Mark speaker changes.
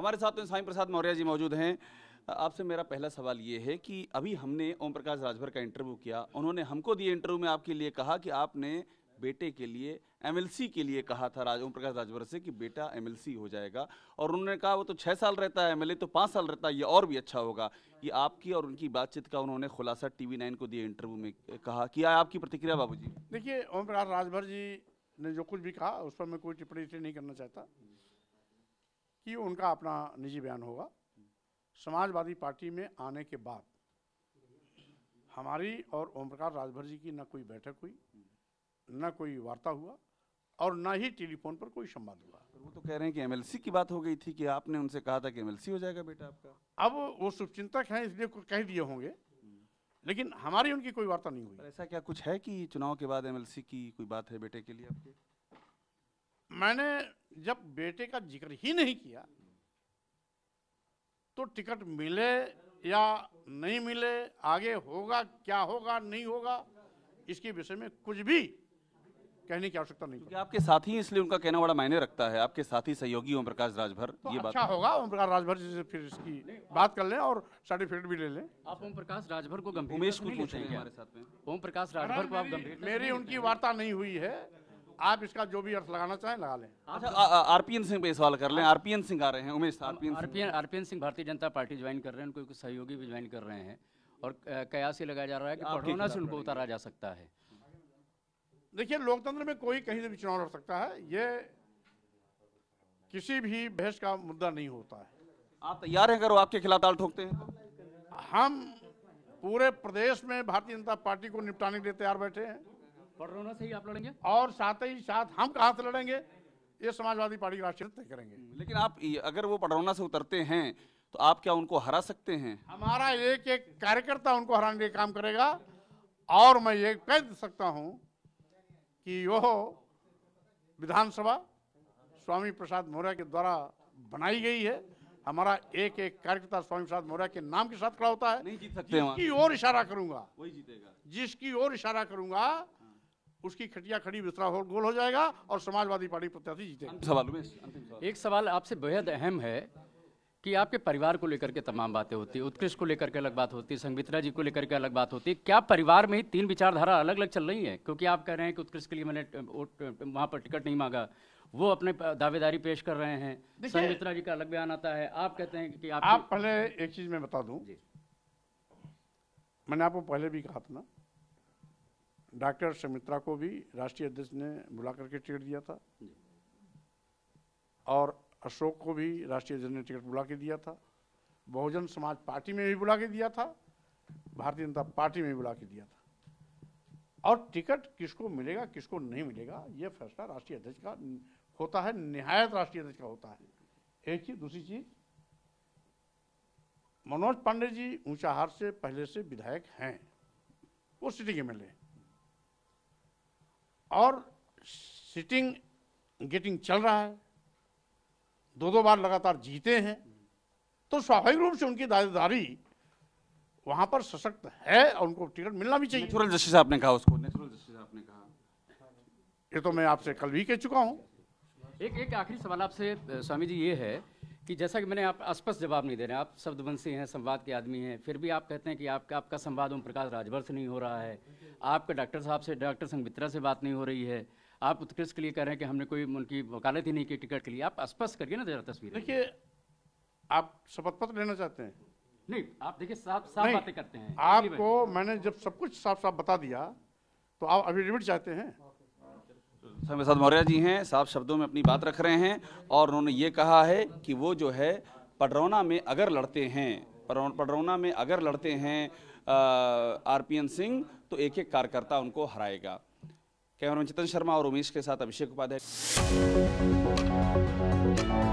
Speaker 1: हमारे साथ में तो साई प्रसाद मौर्य जी मौजूद हैं आपसे मेरा पहला सवाल ये है कि अभी हमने ओम प्रकाश राजभर का इंटरव्यू किया उन्होंने हमको दिए इंटरव्यू में आपके लिए कहा कि आपने बेटे के लिए एमएलसी के लिए कहा था राज ओम प्रकाश राजभर से कि बेटा एमएलसी हो जाएगा और उन्होंने कहा वो तो छः साल रहता है एमएलए तो पाँच साल रहता है ये और भी अच्छा होगा ये आपकी और उनकी बातचीत का उन्होंने खुलासा टी नाइन को दिए इंटरव्यू में कहा कि आपकी प्रतिक्रिया बाबू
Speaker 2: देखिए ओम प्रकाश राजभर जी ने जो कुछ भी कहा उस पर मैं कोई टिप्पणी नहीं करना चाहता कि उनका अपना निजी बयान होगा समाजवादी पार्टी में आने के बाद हमारी और ओम प्रकाश राजभर जी की न कोई बैठक हुई न कोई वार्ता
Speaker 1: हुआ और ना ही टेलीफोन पर कोई संवाद हुआ वो तो कह रहे हैं कि एमएलसी की बात हो गई थी कि आपने उनसे कहा था कि एमएलसी हो जाएगा बेटा आपका अब वो शुभचिंतक हैं इसलिए कह दिए होंगे लेकिन हमारी उनकी कोई वार्ता नहीं हुई ऐसा क्या कुछ है कि चुनाव के बाद एमएलसी की कोई बात है बेटे के लिए आपके मैंने जब बेटे का जिक्र ही नहीं किया
Speaker 2: तो टिकट मिले या नहीं मिले आगे होगा क्या होगा नहीं होगा इसके विषय में कुछ भी कहने की आवश्यकता नहीं आपके
Speaker 1: साथ ही इसलिए उनका कहना बड़ा मायने रखता है आपके साथी सहयोगी ओम प्रकाश राजभर तो ये अच्छा बात
Speaker 2: होगा ओम प्रकाश राजभर जी से फिर इसकी बात कर लें और सर्टिफिकेट भी ले लें
Speaker 3: आप ओम प्रकाश राजभर को गंभीर उमेश को पूछेंगे हमारे साथ में ओम प्रकाश राजभर को आप गंभीर मेरी उनकी वार्ता नहीं हुई है
Speaker 2: आप इसका जो भी अर्थ लगाना चाहें लगा लें अच्छा,
Speaker 3: आरपीएन सिंह पे सवाल कर लें आरपीएन सिंह आ रहे हैं उमेश आरपीएन आरपीएन सिंह भारतीय जनता पार्टी ज्वाइन कर रहे हैं उनको कुछ सहयोगी भी ज्वाइन कर रहे हैं और कयास ही लगाया जा रहा है कि कोरोना से उनको उतारा जा सकता है देखिए लोकतंत्र
Speaker 2: में कोई कहीं से भी चुनाव लड़ सकता है ये किसी भी बहस का मुद्दा नहीं होता है आप तैयार हैं अगर आपके खिलाफ ताल ठोकते हैं हम पूरे प्रदेश में भारतीय जनता पार्टी को निपटाने के लिए तैयार बैठे हैं कोरोना से ही आप लड़ेंगे और साथ ही साथ हम कहा से लड़ेंगे ये समाजवादी पार्टी के राष्ट्रीय तय करेंगे हम्म,
Speaker 1: लेकिन आप अगर वो पडरौना से उतरते हैं तो आप क्या उनको हरा सकते हैं
Speaker 2: हमारा एक एक कार्यकर्ता उनको हराने के काम करेगा और मैं ये कह सकता हूं कि वो विधानसभा स्वामी प्रसाद मौर्य के द्वारा बनाई गई है हमारा एक एक कार्यकर्ता स्वामी प्रसाद मौर्य के नाम के साथ खड़ा होता है नहीं जीत सकते जिसकी ओर इशारा करूंगा वही जीतेगा जिसकी ओर इशारा करूंगा उसकी खटिया खड़ी बिस्तरा हो गोल हो जाएगा और समाजवादी पार्टी प्रत्याशी जीते सवाल
Speaker 3: एक सवाल आपसे बेहद अहम है कि आपके परिवार को लेकर के तमाम बातें होती उत्कृष्ट को लेकर के अलग बात होती है संगमित्रा जी को लेकर के अलग बात होती है क्या परिवार में ही तीन विचारधारा अलग अलग चल रही है क्योंकि आप कह रहे हैं कि उत्कृष्ट के लिए मैंने वहाँ पर टिकट नहीं मांगा वो अपने दावेदारी पेश कर रहे हैं संगमित्रा जी का अलग बयान आता है आप कहते हैं कि आप, पहले
Speaker 2: एक चीज में बता दूं मैंने आपको पहले भी कहा था ना डॉक्टर सुमित्रा को भी राष्ट्रीय अध्यक्ष ने बुला करके टिकट दिया था और अशोक को भी राष्ट्रीय अध्यक्ष ने टिकट बुला के दिया था बहुजन समाज पार्टी में भी बुला के दिया था भारतीय जनता पार्टी में भी बुला के दिया था और टिकट किसको मिलेगा किसको नहीं मिलेगा यह फैसला राष्ट्रीय अध्यक्ष का होता है निहायत राष्ट्रीय अध्यक्ष का होता है एक चीज दूसरी चीज मनोज पांडे जी ऊंचाहार से पहले से विधायक हैं वो सिटी के हैं और सिटिंग गेटिंग चल रहा है दो दो बार लगातार जीते हैं तो स्वाभाविक रूप से उनकी दावेदारी वहां पर सशक्त
Speaker 3: है और उनको टिकट मिलना भी चाहिए नेचुरल जस्टिस आपने कहा उसको
Speaker 1: नेचुरल जस्टिस आपने कहा
Speaker 3: ये तो मैं आपसे कल भी कह चुका हूँ एक एक आखिरी सवाल आपसे स्वामी जी ये है कि जैसा कि मैंने आप स्पष्ट जवाब नहीं दे रहे आप शब्दवंशी हैं संवाद के आदमी हैं फिर भी आप कहते हैं कि आपका आपका संवाद ओम प्रकाश राजभर से नहीं हो रहा है आपका डॉक्टर साहब से डॉक्टर संगमित्रा से बात नहीं हो रही है आप उत्कृष्ट के लिए कह रहे हैं कि हमने कोई उनकी वकालत ही नहीं की टिकट के लिए आप स्पष्ट करिए ना जरा तस्वीर देखिए आप शपथ पत्र लेना चाहते हैं नहीं आप देखिए साफ साफ बातें करते हैं आपको
Speaker 2: मैंने जब सब कुछ साफ साफ बता दिया तो आप अफिडेविट चाहते हैं
Speaker 1: स्वामी प्रसाद मौर्य जी हैं साफ शब्दों में अपनी बात रख रहे हैं और उन्होंने ये कहा है कि वो जो है पडरौना में अगर लड़ते हैं पडरौना में अगर लड़ते हैं आरपीएन सिंह तो एक एक कार्यकर्ता उनको हराएगा कैमरामैन चेतन शर्मा और उमेश के साथ अभिषेक उपाध्याय